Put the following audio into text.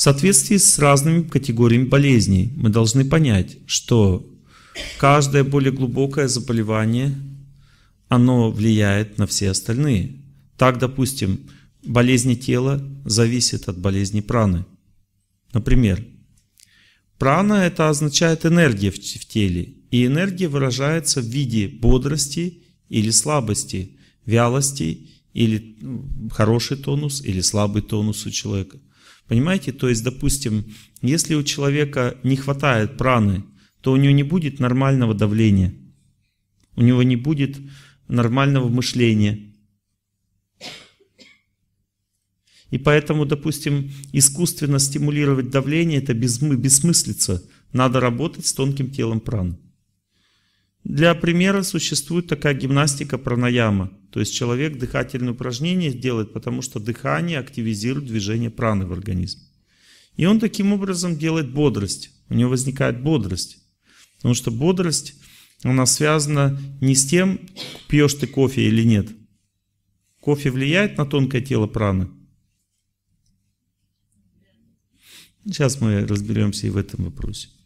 В соответствии с разными категориями болезней мы должны понять, что каждое более глубокое заболевание, оно влияет на все остальные. Так, допустим, болезни тела зависят от болезни праны. Например, прана – это означает энергия в, в теле, и энергия выражается в виде бодрости или слабости, вялости или ну, хороший тонус или слабый тонус у человека – Понимаете? То есть, допустим, если у человека не хватает праны, то у него не будет нормального давления, у него не будет нормального мышления. И поэтому, допустим, искусственно стимулировать давление – это бессмыслица. Надо работать с тонким телом праны. Для примера существует такая гимнастика пранаяма. То есть человек дыхательные упражнения делает, потому что дыхание активизирует движение праны в организме. И он таким образом делает бодрость. У него возникает бодрость. Потому что бодрость, она связана не с тем, пьешь ты кофе или нет. Кофе влияет на тонкое тело праны? Сейчас мы разберемся и в этом вопросе.